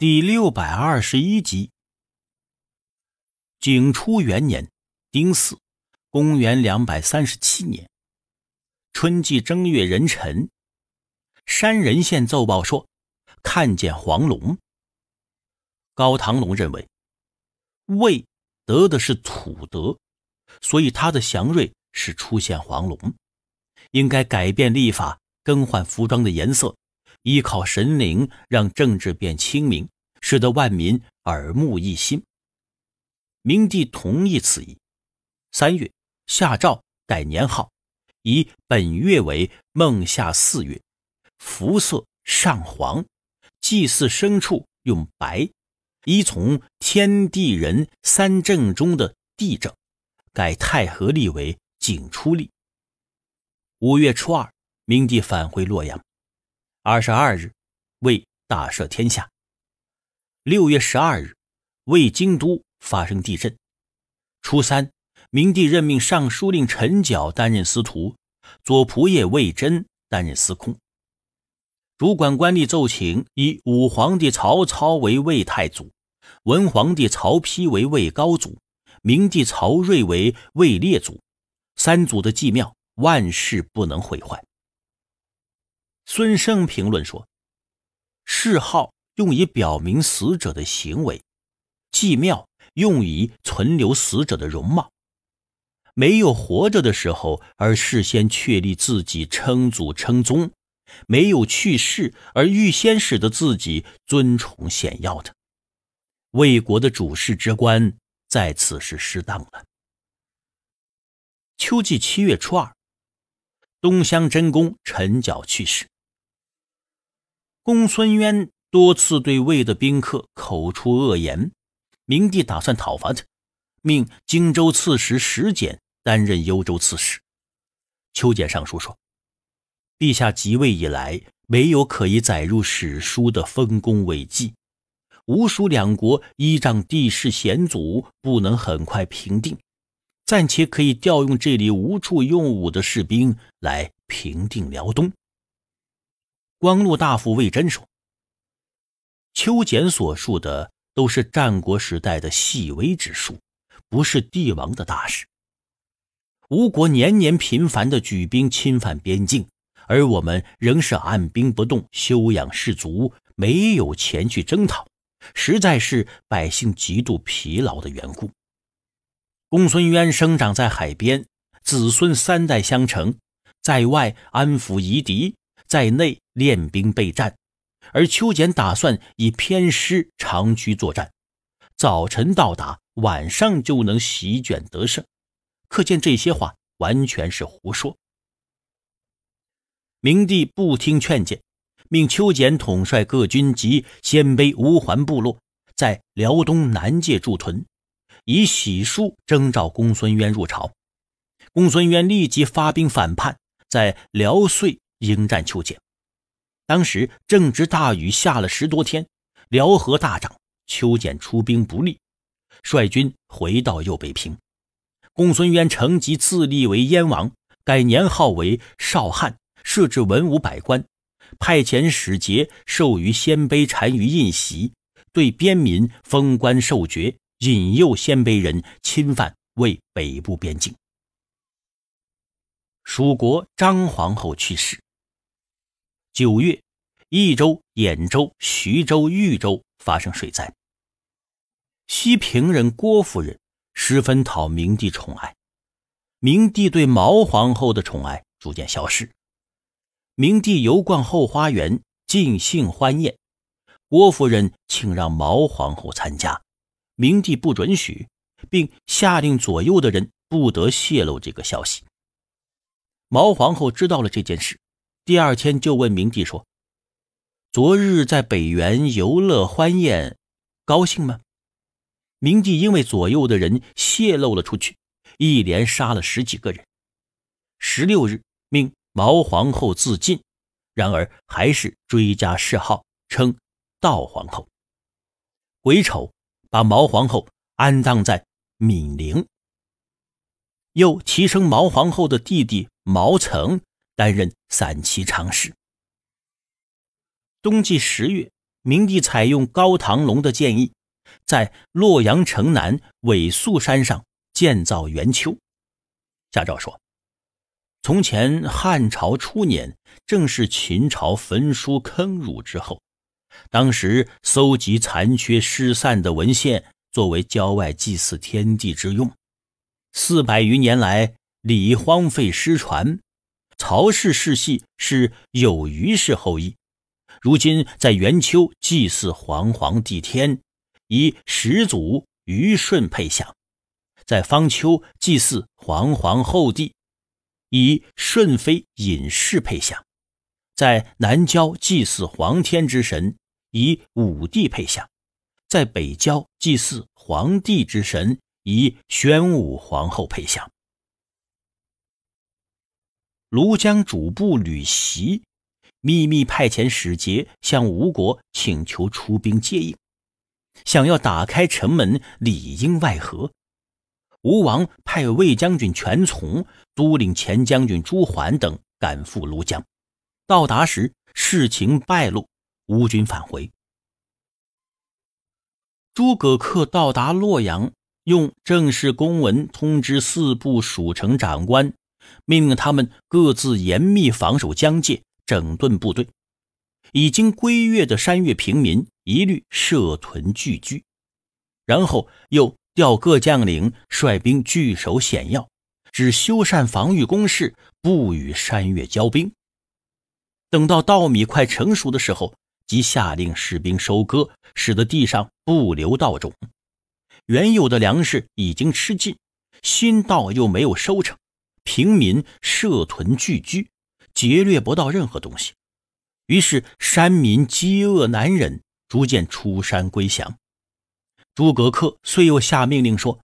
第六百二十一集，景初元年，丁巳，公元两百三十七年，春季正月壬辰，山人县奏报说看见黄龙。高唐龙认为魏得的是土德，所以他的祥瑞是出现黄龙，应该改变历法，更换服装的颜色。依靠神灵，让政治变清明，使得万民耳目一新。明帝同意此意，三月下诏改年号，以本月为孟夏四月，服色上黄，祭祀牲畜用白，依从天地人三正中的地正，改太和历为景初历。五月初二，明帝返回洛阳。二十二日，魏大赦天下。六月十二日，魏京都发生地震。初三，明帝任命尚书令陈缴担任司徒，左仆射魏征担任司空，主管官吏奏请以武皇帝曹操为魏太祖，文皇帝曹丕为魏高祖，明帝曹睿为魏列祖，三祖的祭庙，万事不能毁坏。孙生评论说：“谥号用以表明死者的行为，祭庙用以存留死者的容貌。没有活着的时候而事先确立自己称祖称宗，没有去世而预先使得自己尊崇显耀的，魏国的主事之官在此是失当了。”秋季七月初二，东乡真公陈角去世。公孙渊多次对魏的宾客口出恶言，明帝打算讨伐他，命荆州刺史石简担任幽州刺史。秋俭上书说：“陛下即位以来，没有可以载入史书的丰功伟绩。吴蜀两国依仗地势险阻，不能很快平定，暂且可以调用这里无处用武的士兵来平定辽东。”光禄大夫魏征说：“秋简所述的都是战国时代的细微之术，不是帝王的大事。吴国年年频繁的举兵侵犯边境，而我们仍是按兵不动，休养士卒，没有前去征讨，实在是百姓极度疲劳的缘故。公孙渊生长在海边，子孙三代相承，在外安抚夷狄。”在内练兵备战，而邱俭打算以偏师长驱作战，早晨到达，晚上就能席卷得胜。可见这些话完全是胡说。明帝不听劝谏，命邱俭统率各军及鲜卑乌桓部落，在辽东南界驻屯，以洗漱征召公孙渊入朝。公孙渊立即发兵反叛，在辽遂。迎战丘俭，当时正值大雨下了十多天，辽河大涨，丘俭出兵不利，率军回到右北平。公孙渊乘机自立为燕王，改年号为少汉，设置文武百官，派遣使节授予鲜卑单于印玺，对边民封官授爵，引诱鲜卑人侵犯魏北部边境。蜀国张皇后去世。九月，益州、兖州、徐州、豫州发生水灾。西平人郭夫人十分讨明帝宠爱，明帝对毛皇后的宠爱逐渐消失。明帝游逛后花园，尽兴欢宴，郭夫人请让毛皇后参加，明帝不准许，并下令左右的人不得泄露这个消息。毛皇后知道了这件事。第二天就问明帝说：“昨日在北园游乐欢宴，高兴吗？”明帝因为左右的人泄露了出去，一连杀了十几个人。十六日命毛皇后自尽，然而还是追加谥号，称道皇后。癸丑，把毛皇后安葬在闽陵，又提升毛皇后的弟弟毛曾。担任散骑常侍。冬季十月，明帝采用高唐龙的建议，在洛阳城南尾宿山上建造元丘。下诏说：“从前汉朝初年，正是秦朝焚书坑儒之后，当时搜集残缺失散的文献，作为郊外祭祀天地之用。四百余年来，礼荒废失传。”曹氏世系是有虞氏后裔，如今在元丘祭祀皇皇帝天，以始祖虞舜配享；在方丘祭祀皇皇后帝，以舜妃尹氏配享；在南郊祭祀皇天之神，以武帝配享；在北郊祭祀皇帝之神，以宣武皇后配享。庐江主簿吕袭秘密派遣使节向吴国请求出兵接应，想要打开城门，里应外合。吴王派魏将军全琮、都领前将军朱桓等赶赴庐江，到达时事情败露，吴军返回。诸葛恪到达洛阳，用正式公文通知四部署城长官。命令他们各自严密防守疆界，整顿部队。已经归越的山越平民一律设屯聚居，然后又调各将领率兵据守险要，只修缮防御工事，不与山越交兵。等到稻米快成熟的时候，即下令士兵收割，使得地上不留稻种。原有的粮食已经吃尽，新稻又没有收成。平民设屯聚居，劫掠不到任何东西，于是山民饥饿难忍，逐渐出山归降。诸葛恪遂又下命令说：“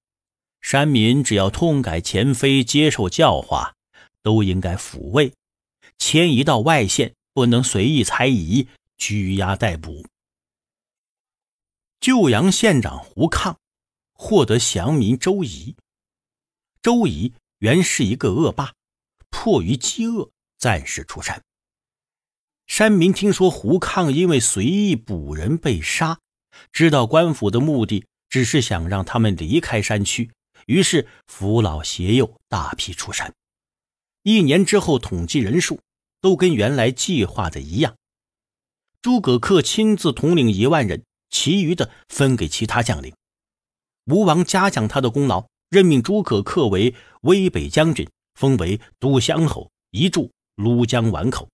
山民只要痛改前非，接受教化，都应该抚慰，迁移到外县，不能随意猜疑、拘押逮捕。”旧阳县长胡抗获得降民周仪，周仪。原是一个恶霸，迫于饥饿，暂时出山。山民听说胡抗因为随意捕人被杀，知道官府的目的只是想让他们离开山区，于是扶老携幼，大批出山。一年之后，统计人数，都跟原来计划的一样。诸葛恪亲自统领一万人，其余的分给其他将领。吴王嘉奖他的功劳。任命诸葛恪为威北将军，封为都乡侯，移驻庐江碗口。